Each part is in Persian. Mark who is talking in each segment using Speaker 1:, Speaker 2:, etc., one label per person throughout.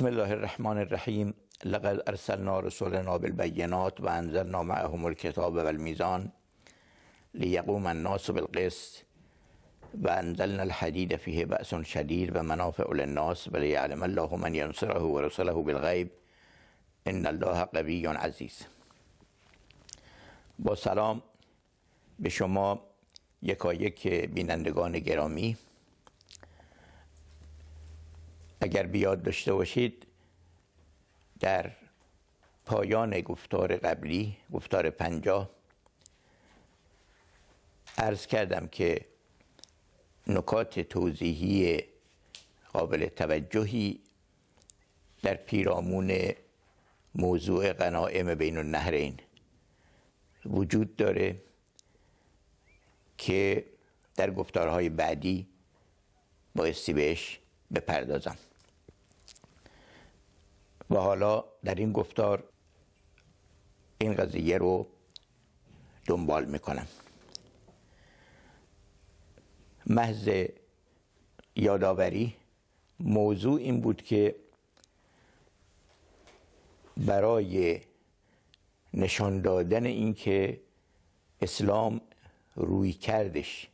Speaker 1: بسم الله الرحمن الرحیم لقد ارسلنا رسولنا بالبینات و انزلنا معهم الکتاب والمیزان لیقوم لیقوم الناس بالقسط و انزلنا الحديد فيه بأس شدید و منافع للناس و لیعلم الله من ینصره و رسله بالغیب ان الله قوی عزیز با سلام به شما یکایک بینندگان گرامی اگر بیاد داشته باشید در پایان گفتار قبلی گفتار پنجاه عرض کردم که نکات توضیحی قابل توجهی در پیرامون موضوع قنائم بین النهرین وجود داره که در گفتارهای بعدی بایستی بهش بپردازم و حالا در این گفتار این قضیه رو دنبال میکنم محض یادآوری موضوع این بود که برای نشان دادن اینکه اسلام روی کردش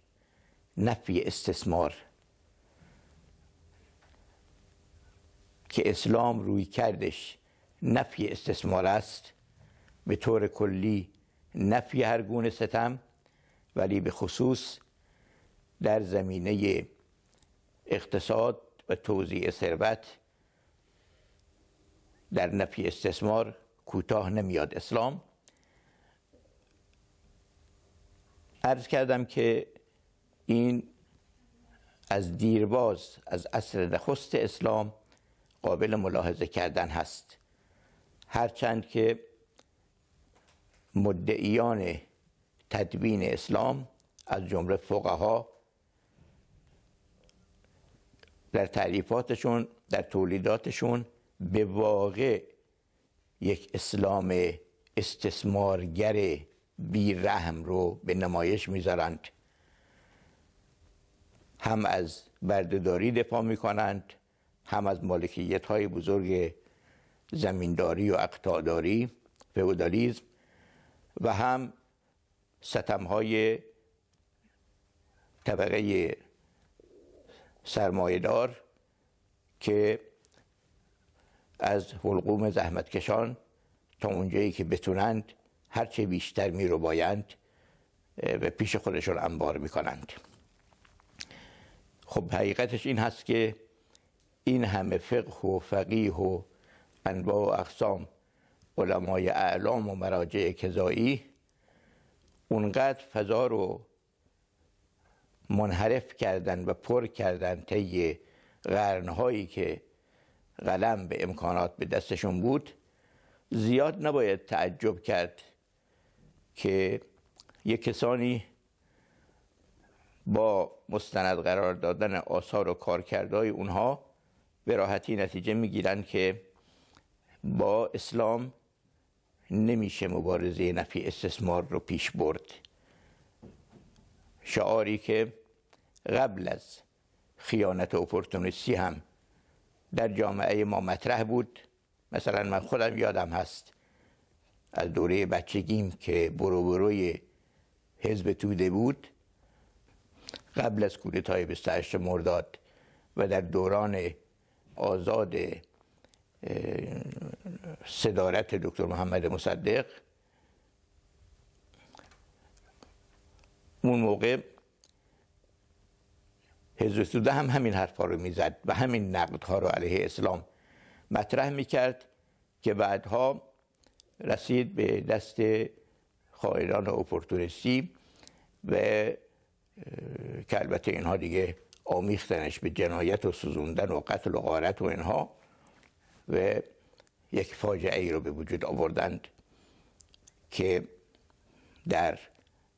Speaker 1: نفی استثمار که اسلام روی کردش نفی استثمار است به طور کلی نفی هر گونه ستم ولی به خصوص در زمینه اقتصاد و توزیع ثروت در نفی استثمار کوتاه نمیاد اسلام عرض کردم که این از دیرباز از عصر نخست اسلام قابل ملاحظه کردن هست هرچند که مدعیان تدوین اسلام از جمله فقها در تعریفاتشون در تولیداتشون به واقع یک اسلام استثمارگر رحم رو به نمایش میذارند هم از بردهداری دفاع میکنند هم از مالکیت های بزرگ زمینداری و اقتاداری فودالیزم و هم ستم های طبقه سرمایدار که از حلقوم زحمتکشان تا اونجایی که بتونند هرچه بیشتر می رو بایند به پیش خودشون انبار می خب حقیقتش این هست که این همه فقه و فقیه و انواع و اقسام علمای اعلام و مراجع کذایی اونقدر فضا رو منحرف کردن و پر کردن طی قرنهایی که قلم به امکانات به دستشون بود زیاد نباید تعجب کرد که یک کسانی با مستند قرار دادن آثار و کارکردهای اونها به راحتی نتیجه میگیرند که با اسلام نمیشه مبارزه نفی استثمار رو پیش برد شعاری که قبل از خیانت اپورتونیستی هم در جامعه ما مطرح بود مثلا من خودم یادم هست از دوره بچگیم که برو بروی حزب توده بود قبل از کودتای 28 مرداد و در دوران آزاد صدارت دکتر محمد مصدق اون موقع حزب سوده هم همین حرفها رو میزد و همین نقدها رو علیه اسلام مطرح میکرد که بعدها رسید به دست خائنان اپورتونیستی و که البته اینها دیگه آمیختنش به جنایت و سوزوندن و قتل و غارت و اینها و یک فاجعه ای رو به وجود آوردند که در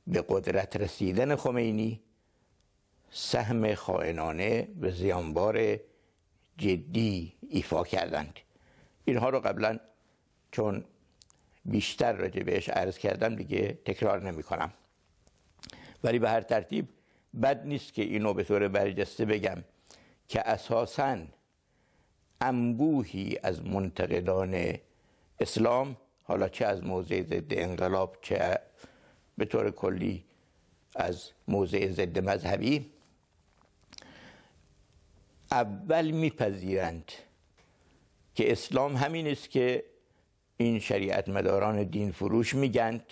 Speaker 1: به قدرت رسیدن خمینی سهم خائنانه و زیانبار جدی ایفا کردند اینها رو قبلا چون بیشتر راجع بهش عرض کردم دیگه تکرار نمی کنم ولی به هر ترتیب بد نیست که اینو به طور برجسته بگم که اساسا انبوهی از منتقدان اسلام حالا چه از موضع ضد انقلاب چه به طور کلی از موضع ضد مذهبی اول میپذیرند که اسلام همین است که این شریعت مداران دین فروش میگند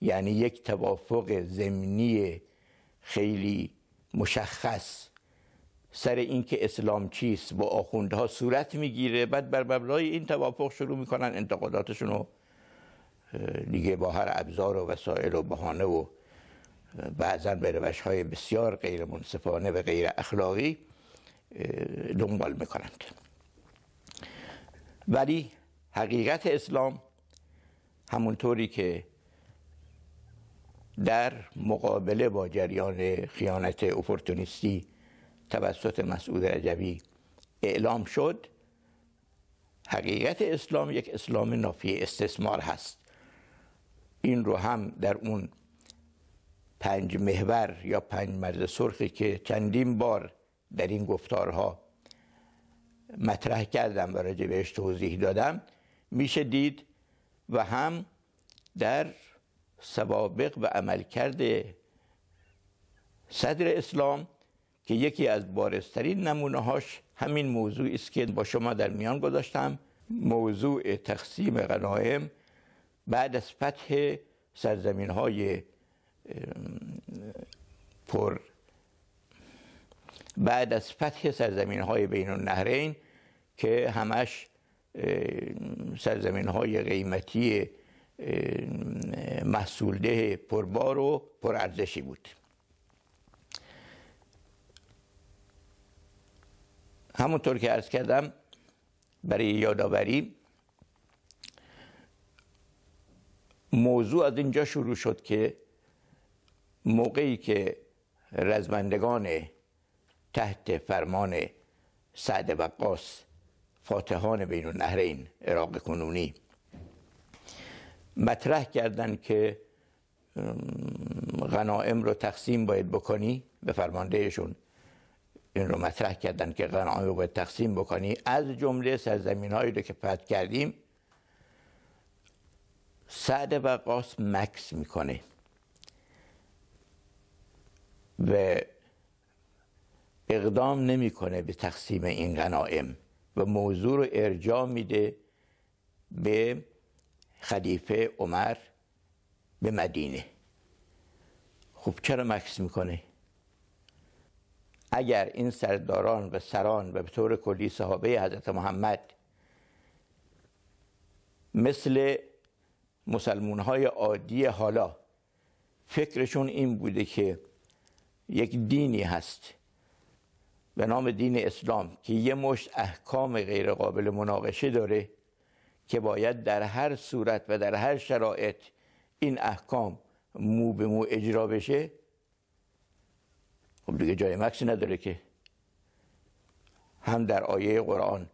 Speaker 1: یعنی یک توافق زمینی خیلی مشخص سر اینکه اسلام چیست با آخوندها صورت میگیره بعد بر مبنای این توافق شروع میکنن انتقاداتشون رو دیگه با هر ابزار و وسایل و بهانه و بعضا به روش های بسیار غیر منصفانه و غیر اخلاقی دنبال میکنند ولی حقیقت اسلام همونطوری که در مقابله با جریان خیانت اپورتونیستی توسط مسعود رجبی اعلام شد حقیقت اسلام یک اسلام نافی استثمار هست این رو هم در اون پنج محور یا پنج مرز سرخی که چندین بار در این گفتارها مطرح کردم و راجع بهش توضیح دادم میشه دید و هم در سوابق و عملکرد صدر اسلام که یکی از بارسترین نمونه هاش همین موضوع است که با شما در میان گذاشتم موضوع تقسیم غنایم بعد از فتح سرزمین های پر بعد از فتح سرزمین های بین النهرین که همش سرزمین های قیمتی محصولده پربار و پرارزشی بود همونطور که عرض کردم برای یادآوری موضوع از اینجا شروع شد که موقعی که رزمندگان تحت فرمان سعد وقاص فاتحان بین النهرین عراق کنونی مطرح کردن که غنائم رو تقسیم باید بکنی به فرماندهشون این رو مطرح کردن که غنائم رو باید تقسیم بکنی از جمله سرزمین هایی رو که فتح کردیم سعد قاس مکس میکنه و اقدام نمیکنه به تقسیم این غنائم و موضوع رو ارجاع میده به خلیفه عمر به مدینه خوب چرا مکس میکنه اگر این سرداران و سران و به طور کلی صحابه حضرت محمد مثل مسلمون های عادی حالا فکرشون این بوده که یک دینی هست به نام دین اسلام که یه مشت احکام غیر قابل مناقشه داره که باید در هر صورت و در هر شرایط این احکام مو به مو اجرا بشه خب دیگه جای مکسی نداره که هم در آیه قرآن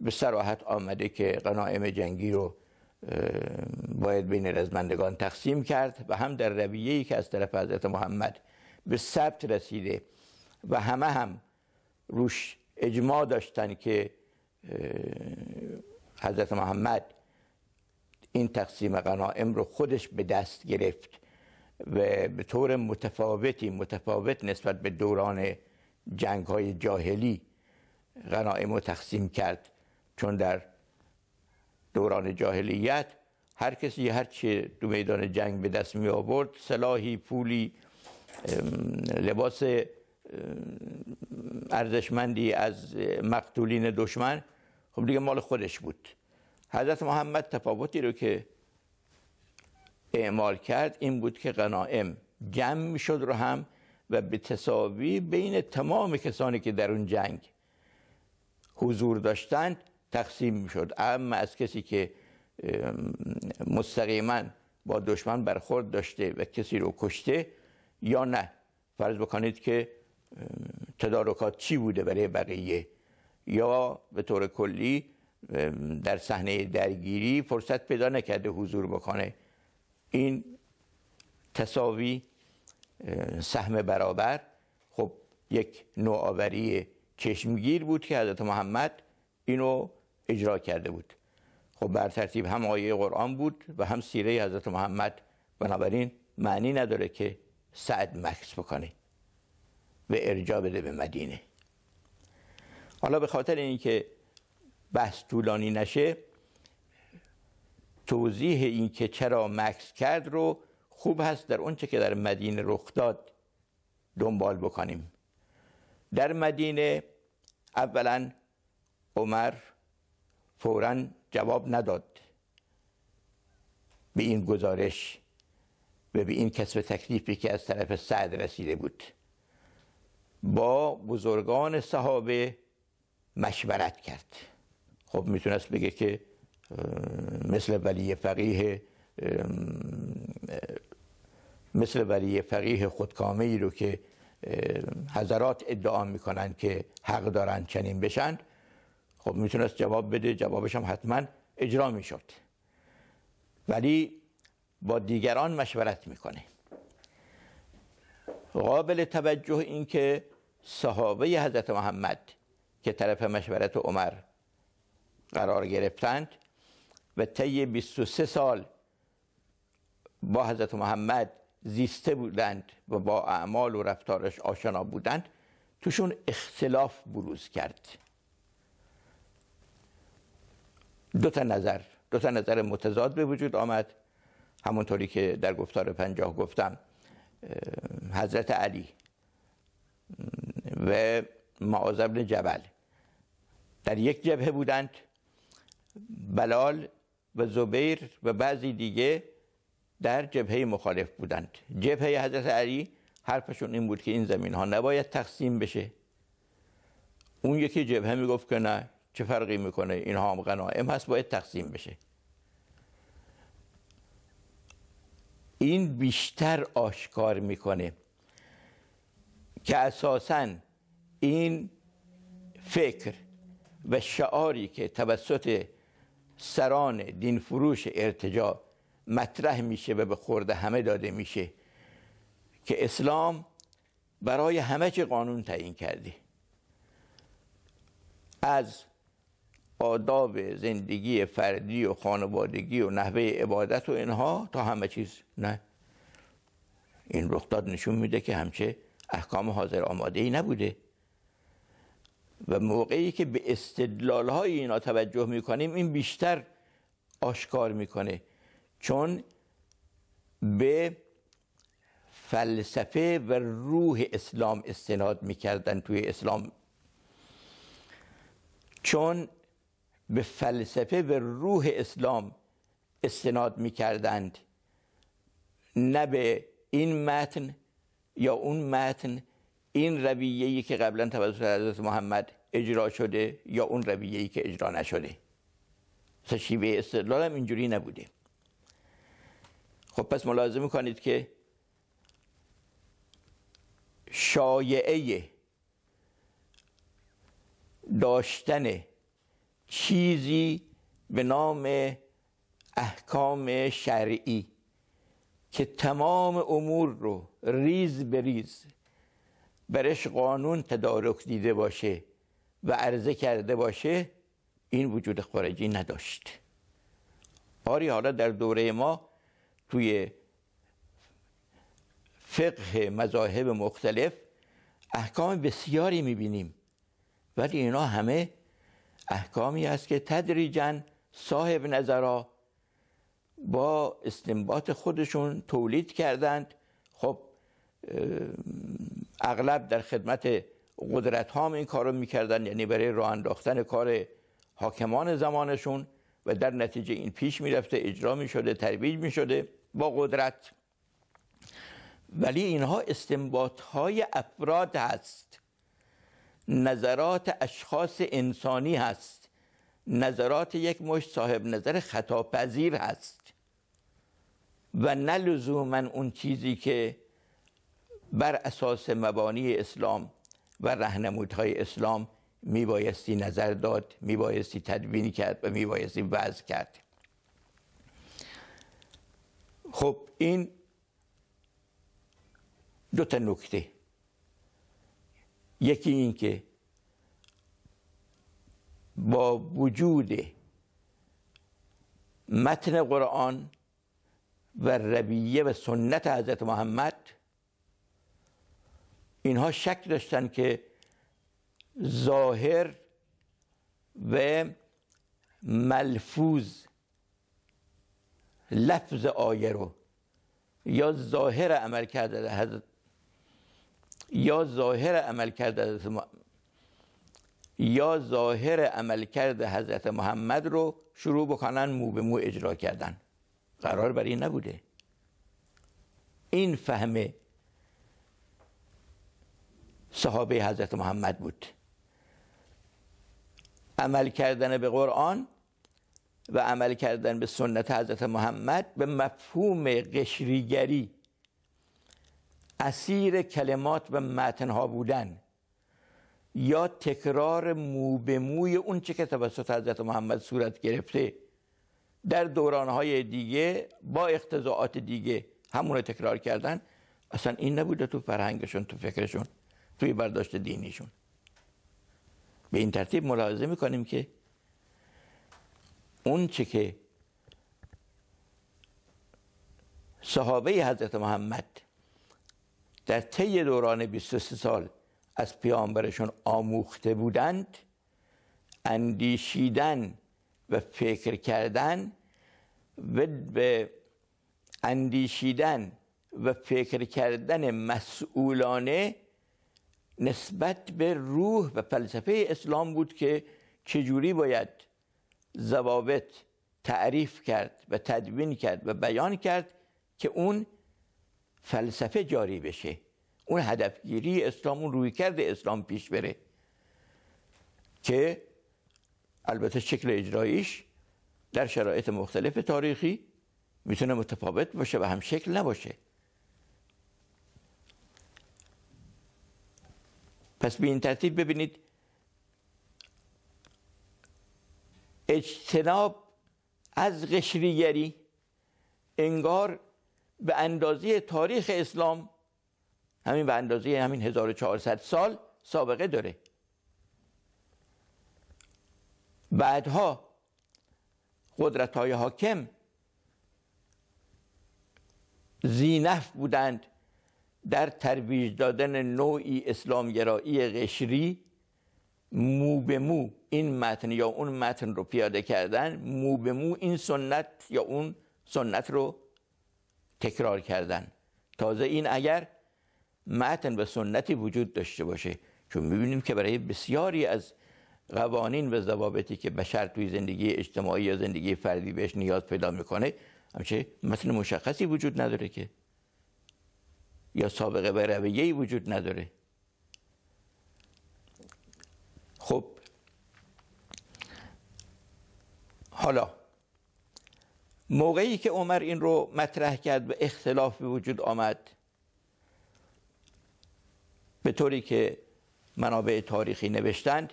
Speaker 1: به سراحت آمده که قناعم جنگی رو باید بین رزمندگان تقسیم کرد و هم در ای که از طرف حضرت محمد به ثبت رسیده و همه هم روش اجماع داشتن که حضرت محمد این تقسیم غنائم رو خودش به دست گرفت و به طور متفاوتی متفاوت نسبت به دوران جنگ های جاهلی غنائم رو تقسیم کرد چون در دوران جاهلیت هر کسی هر چی دو میدان جنگ به دست می آورد سلاحی پولی لباس ارزشمندی از مقتولین دشمن خب دیگه مال خودش بود حضرت محمد تفاوتی رو که اعمال کرد این بود که غنائم جمع میشد رو هم و به تساوی بین تمام کسانی که در اون جنگ حضور داشتند تقسیم میشد اما از کسی که مستقیما با دشمن برخورد داشته و کسی رو کشته یا نه فرض بکنید که تدارکات چی بوده برای بقیه یا به طور کلی در صحنه درگیری فرصت پیدا نکرده حضور بکنه این تصاوی سهم برابر خب یک نوآوری چشمگیر بود که حضرت محمد اینو اجرا کرده بود خب بر ترتیب هم آیه قرآن بود و هم سیره حضرت محمد بنابراین معنی نداره که سعد مکس بکنه و ارجا بده به مدینه حالا به خاطر اینکه بحث طولانی نشه توضیح اینکه چرا مکس کرد رو خوب هست در اونچه که در مدینه رخ داد دنبال بکنیم در مدینه اولا عمر فورا جواب نداد به این گزارش و به این کسب تکلیفی که از طرف سعد رسیده بود با بزرگان صحابه مشورت کرد خب میتونست بگه که مثل ولی فقیه مثل ولی فقیه خودکامه ای رو که حضرات ادعا میکنن که حق دارن چنین بشن خب میتونست جواب بده جوابش هم حتما اجرا میشد ولی با دیگران مشورت میکنه قابل توجه این که صحابه حضرت محمد که طرف مشورت عمر قرار گرفتند و طی 23 سال با حضرت محمد زیسته بودند و با اعمال و رفتارش آشنا بودند توشون اختلاف بروز کرد دو تا نظر دو تا نظر متضاد به وجود آمد همونطوری که در گفتار پنجاه گفتم حضرت علی و معاذ بن جبل در یک جبهه بودند بلال و زبیر و بعضی دیگه در جبهه مخالف بودند جبهه حضرت علی حرفشون این بود که این زمین ها نباید تقسیم بشه اون یکی جبهه میگفت که نه چه فرقی میکنه اینها هم غنائم هست باید تقسیم بشه این بیشتر آشکار میکنه که اساساً این فکر و شعاری که توسط سران دین فروش ارتجا مطرح میشه و به خورده همه داده میشه که اسلام برای همه چه قانون تعیین کرده از آداب زندگی فردی و خانوادگی و نحوه عبادت و اینها تا همه چیز نه این رخداد نشون میده که همچه احکام حاضر آماده ای نبوده و موقعی که به استدلال های اینا توجه میکنیم این بیشتر آشکار میکنه چون به فلسفه و روح اسلام استناد میکردن توی اسلام چون به فلسفه و روح اسلام استناد میکردند نه به این متن یا اون متن این رویه ای که قبلا توسط حضرت محمد اجرا شده یا اون رویه ای که اجرا نشده شیوه استدلال هم اینجوری نبوده خب پس ملاحظه میکنید که شایعه داشتن چیزی به نام احکام شرعی که تمام امور رو ریز به ریز برش قانون تدارک دیده باشه و عرضه کرده باشه این وجود خارجی نداشت آری حالا در دوره ما توی فقه مذاهب مختلف احکام بسیاری میبینیم ولی اینا همه احکامی است که تدریجا صاحب نظرا با استنباط خودشون تولید کردند خب اغلب در خدمت قدرت ها این کارو میکردن یعنی برای راه انداختن کار حاکمان زمانشون و در نتیجه این پیش میرفته اجرا میشده ترویج میشده با قدرت ولی اینها استنباط های افراد هست نظرات اشخاص انسانی هست نظرات یک مشت صاحب نظر خطاپذیر هست و نه لزوما اون چیزی که بر اساس مبانی اسلام و رهنمودهای اسلام میبایستی نظر داد میبایستی تدوین کرد و میبایستی وضع کرد خب این دو تا نکته یکی این که با وجود متن قرآن و رویه و سنت حضرت محمد اینها شک داشتن که ظاهر و ملفوظ لفظ آیه رو یا ظاهر عمل کرده حضرت یا ظاهر عمل کرده حضرت یا ظاهر عمل کرده حضرت محمد رو شروع بکنن مو به مو اجرا کردن قرار بر این نبوده این فهمه صحابه حضرت محمد بود عمل کردن به قرآن و عمل کردن به سنت حضرت محمد به مفهوم قشریگری اسیر کلمات و متنها بودن یا تکرار مو به موی اون چه که توسط حضرت محمد صورت گرفته در دورانهای دیگه با اختزاعات دیگه همون رو تکرار کردن اصلا این نبوده تو فرهنگشون تو فکرشون توی برداشت دینیشون به این ترتیب ملاحظه میکنیم که اون چه که صحابه حضرت محمد در طی دوران 23 سال از پیامبرشون آموخته بودند اندیشیدن و فکر کردن و به اندیشیدن و فکر کردن مسئولانه نسبت به روح و فلسفه اسلام بود که چجوری باید ضوابط تعریف کرد و تدوین کرد و بیان کرد که اون فلسفه جاری بشه اون هدفگیری اسلام اون روی کرده اسلام پیش بره که البته شکل اجراییش در شرایط مختلف تاریخی میتونه متفاوت باشه و هم شکل نباشه پس به این ترتیب ببینید اجتناب از قشریگری انگار به اندازه تاریخ اسلام همین به اندازه همین 1400 سال سابقه داره بعدها قدرت های حاکم زینف بودند در ترویج دادن نوعی اسلامگرایی قشری مو به مو این متن یا اون متن رو پیاده کردن مو به مو این سنت یا اون سنت رو تکرار کردن تازه این اگر متن و سنتی وجود داشته باشه چون میبینیم که برای بسیاری از قوانین و ضوابطی که بشر توی زندگی اجتماعی یا زندگی فردی بهش نیاز پیدا میکنه همچه متن مشخصی وجود نداره که یا سابقه به رویه ای وجود نداره خب حالا موقعی که عمر این رو مطرح کرد و اختلاف به وجود آمد به طوری که منابع تاریخی نوشتند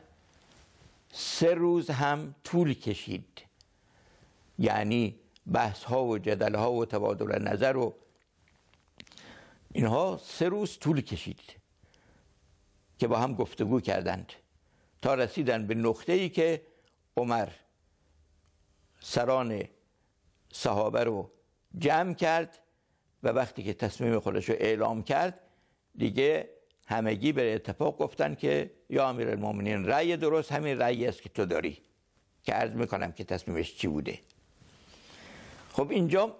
Speaker 1: سه روز هم طول کشید یعنی بحث ها و جدل ها و تبادل نظر و اینها سه روز طول کشید که با هم گفتگو کردند تا رسیدن به نقطه ای که عمر سران صحابه رو جمع کرد و وقتی که تصمیم خودش رو اعلام کرد دیگه همگی به اتفاق گفتن که یا امیر المومنین رأی درست همین رأی است که تو داری که عرض میکنم که تصمیمش چی بوده خب اینجا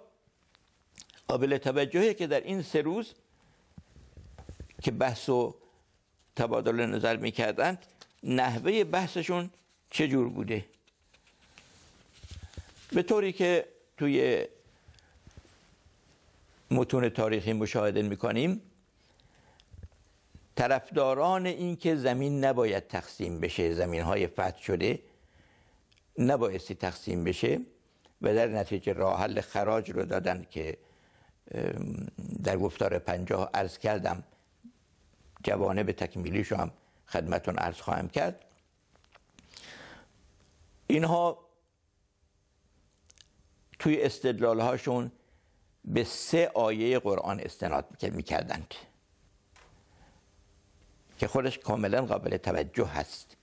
Speaker 1: قابل توجهه که در این سه روز که بحث و تبادل نظر میکردند نحوه بحثشون چجور بوده به طوری که توی متون تاریخی مشاهده میکنیم طرفداران اینکه زمین نباید تقسیم بشه زمین های فتح شده نبایستی تقسیم بشه و در نتیجه راه حل خراج رو دادن که در گفتار پنجاه عرض کردم به تکمیلیش هم خدمتون عرض خواهم کرد اینها توی استدلال هاشون به سه آیه قرآن استناد میکردند که خودش کاملا قابل توجه هست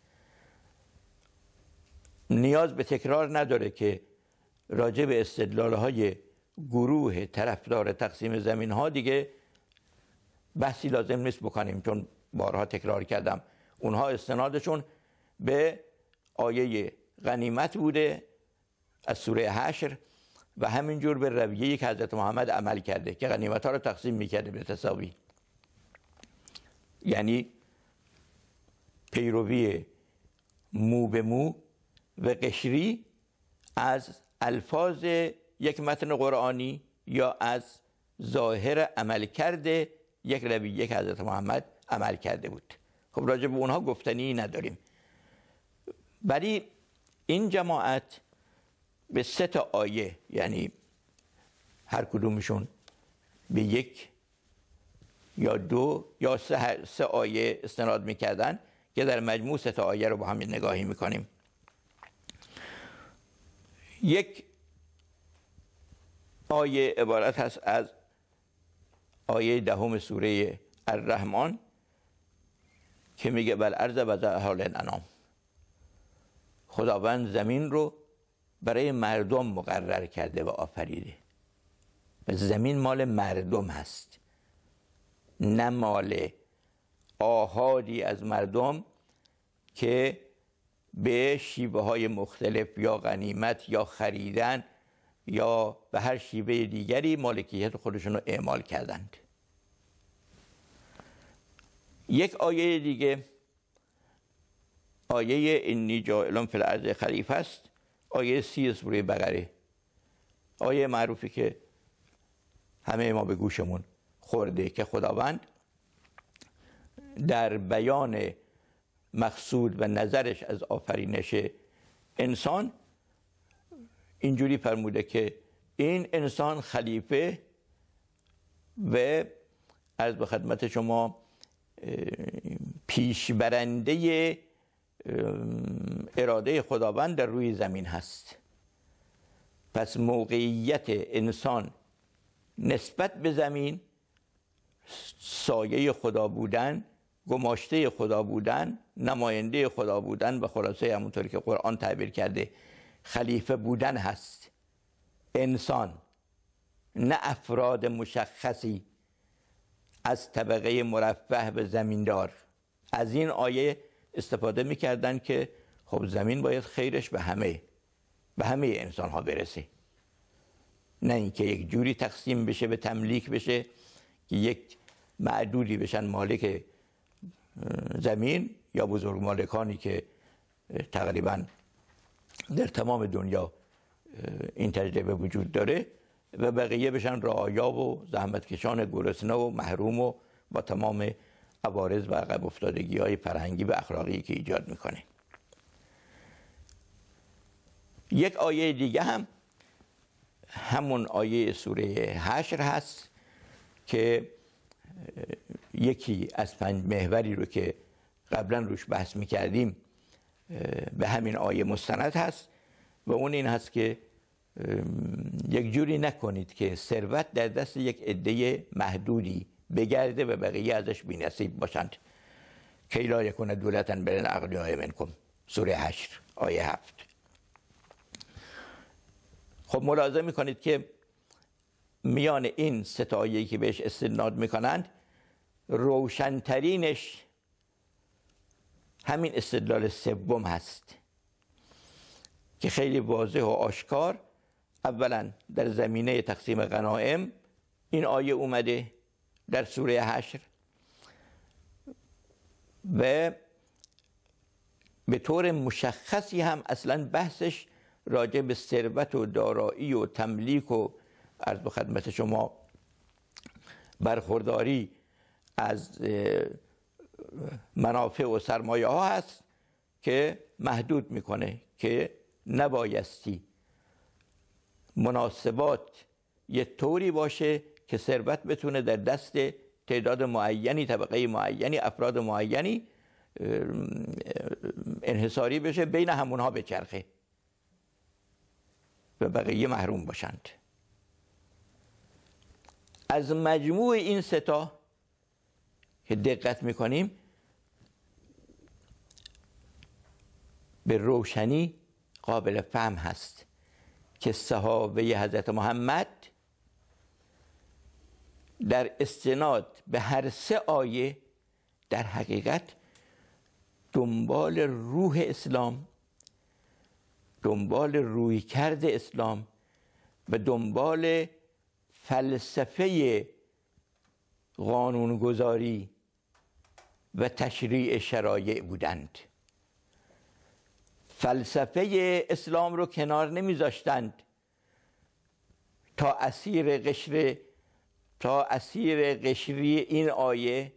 Speaker 1: نیاز به تکرار نداره که راجع به استدلال های گروه طرفدار تقسیم زمین ها دیگه بحثی لازم نیست بکنیم چون بارها تکرار کردم اونها استنادشون به آیه غنیمت بوده از سوره حشر و همینجور به رویه که حضرت محمد عمل کرده که غنیمت ها رو تقسیم میکرده به تصاوی یعنی پیروی مو به مو و قشری از الفاظ یک متن قرآنی یا از ظاهر عمل کرده یک روی یک حضرت محمد عمل کرده بود خب راجع به اونها گفتنی نداریم ولی این جماعت به سه تا آیه یعنی هر کدومشون به یک یا دو یا سه, سه آیه استناد میکردن که در مجموع سه تا آیه رو با هم نگاهی میکنیم یک آیه عبارت هست از آیه دهم سوره الرحمن که میگه بل ارض و حال انام خداوند زمین رو برای مردم مقرر کرده و آفریده و زمین مال مردم هست نه مال آهادی از مردم که به شیوه های مختلف یا غنیمت یا خریدن یا به هر شیوه دیگری مالکیت خودشون رو اعمال کردند یک آیه دیگه آیه انی جائلون فی الارض خلیفه است آیه سی سوره بقره آیه معروفی که همه ما به گوشمون خورده که خداوند در بیان مقصود و نظرش از آفرینش انسان اینجوری فرموده که این انسان خلیفه و از به خدمت شما پیشبرنده اراده خداوند در روی زمین هست پس موقعیت انسان نسبت به زمین سایه خدا بودن گماشته خدا بودن نماینده خدا بودن و خلاصه همونطوری که قرآن تعبیر کرده خلیفه بودن هست انسان نه افراد مشخصی از طبقه مرفه به زمیندار از این آیه استفاده میکردن که خب زمین باید خیرش به همه به همه انسان ها برسه نه اینکه یک جوری تقسیم بشه به تملیک بشه که یک معدودی بشن مالک زمین یا بزرگ مالکانی که تقریبا در تمام دنیا این تجربه وجود داره و بقیه بشن رعایا و زحمتکشان گرسنه و محروم و با تمام عوارض و عقب افتادگی های فرهنگی و اخلاقی که ایجاد میکنه یک آیه دیگه هم همون آیه سوره حشر هست که یکی از پنج محوری رو که قبلا روش بحث میکردیم به همین آیه مستند هست و اون این هست که یک جوری نکنید که ثروت در دست یک عده محدودی بگرده و بقیه ازش بینصیب باشند کی لا یکون دولتا بین اغنیای منکم سوره 8 آیه 7 خب ملاحظه میکنید که میان این ستایی که بهش استناد میکنند روشنترینش همین استدلال سوم هست که خیلی واضح و آشکار اولا در زمینه تقسیم غنائم این آیه اومده در سوره حشر و به طور مشخصی هم اصلا بحثش راجع به ثروت و دارایی و تملیک و عرض به خدمت شما برخورداری از منافع و سرمایه ها هست که محدود میکنه که نبایستی مناسبات یه طوری باشه که ثروت بتونه در دست تعداد معینی طبقه معینی افراد معینی انحصاری بشه بین همونها بچرخه و بقیه محروم باشند از مجموع این ستا که دقت میکنیم به روشنی قابل فهم هست که صحابه حضرت محمد در استناد به هر سه آیه در حقیقت دنبال روح اسلام دنبال روی کرد اسلام و دنبال فلسفه قانونگذاری و تشریع شرایع بودند فلسفه اسلام رو کنار نمیذاشتند تا اسیر قشر تا اسیر قشری این آیه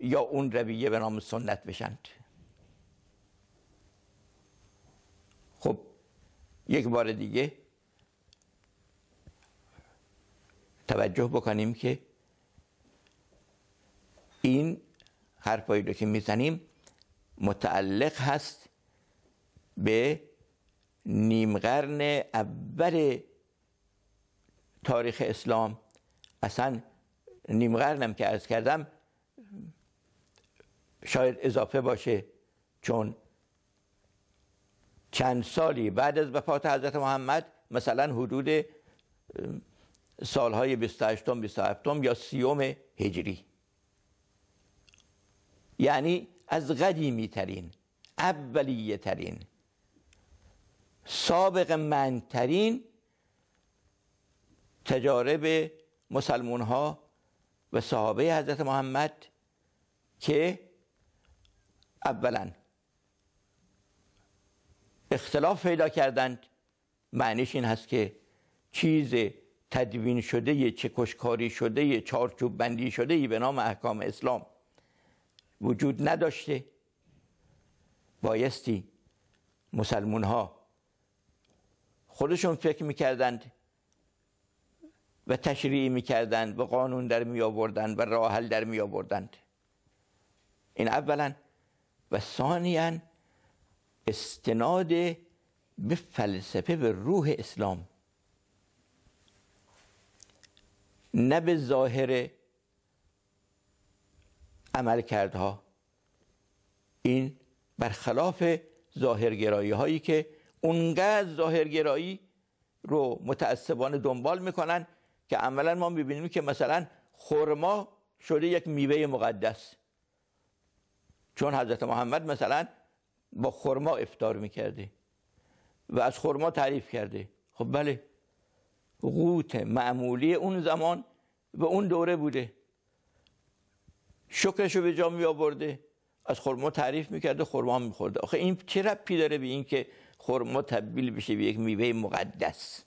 Speaker 1: یا اون رویه به نام سنت بشند خب یک بار دیگه توجه بکنیم که این حرفایی رو که میزنیم متعلق هست به نیم قرن اول تاریخ اسلام اصلا نیم قرنم که عرض کردم شاید اضافه باشه چون چند سالی بعد از وفات حضرت محمد مثلا حدود سالهای 28 27 یا 30 هجری یعنی از قدیمی ترین اولیه ترین سابق منترین تجارب مسلمون ها و صحابه حضرت محمد که اولا اختلاف پیدا کردند معنیش این هست که چیز تدوین شده چکشکاری شده چارچوب بندی شده ای به نام احکام اسلام وجود نداشته بایستی مسلمون ها خودشون فکر میکردند و تشریع میکردند و قانون در می و راهل در می این اولا و ثانیا استناد به فلسفه به روح اسلام نه به ظاهر عمل کردها این برخلاف ظاهرگرایی هایی که اونقدر ظاهرگرایی رو متاسبانه دنبال میکنن که عملا ما میبینیم که مثلا خرما شده یک میوه مقدس چون حضرت محمد مثلا با خرما افتار میکرده و از خرما تعریف کرده خب بله غوت معمولی اون زمان و اون دوره بوده شکرش رو به جا می آورده از خرما تعریف میکرده خرما میخورده آخه این چه ربطی داره به این که خرما تبدیل بشه به یک میوه مقدس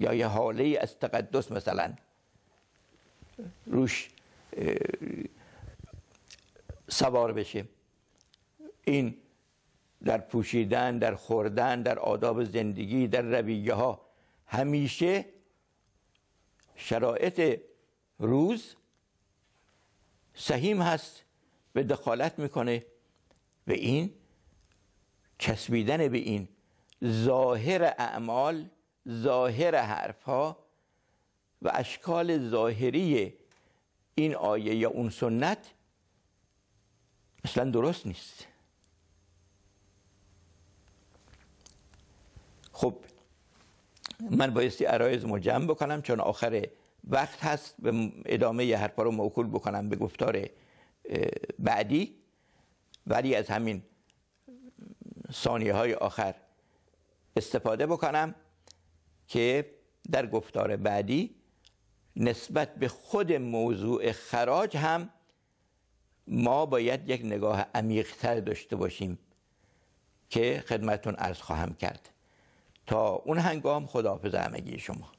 Speaker 1: یا یه حاله از تقدس مثلا روش سوار بشه این در پوشیدن در خوردن در آداب زندگی در رویه ها همیشه شرایط روز سهیم هست به دخالت میکنه و این چسبیدن به این ظاهر اعمال ظاهر حرفها و اشکال ظاهری این آیه یا اون سنت اصلا درست نیست خب من بایستی عرایز جمع بکنم چون آخر وقت هست به ادامه حرفا رو موکول بکنم به گفتار بعدی ولی از همین ثانیه های آخر استفاده بکنم که در گفتار بعدی نسبت به خود موضوع خراج هم ما باید یک نگاه عمیقتر داشته باشیم که خدمتون عرض خواهم کرد تا اون هنگام خداحافظ همگی شما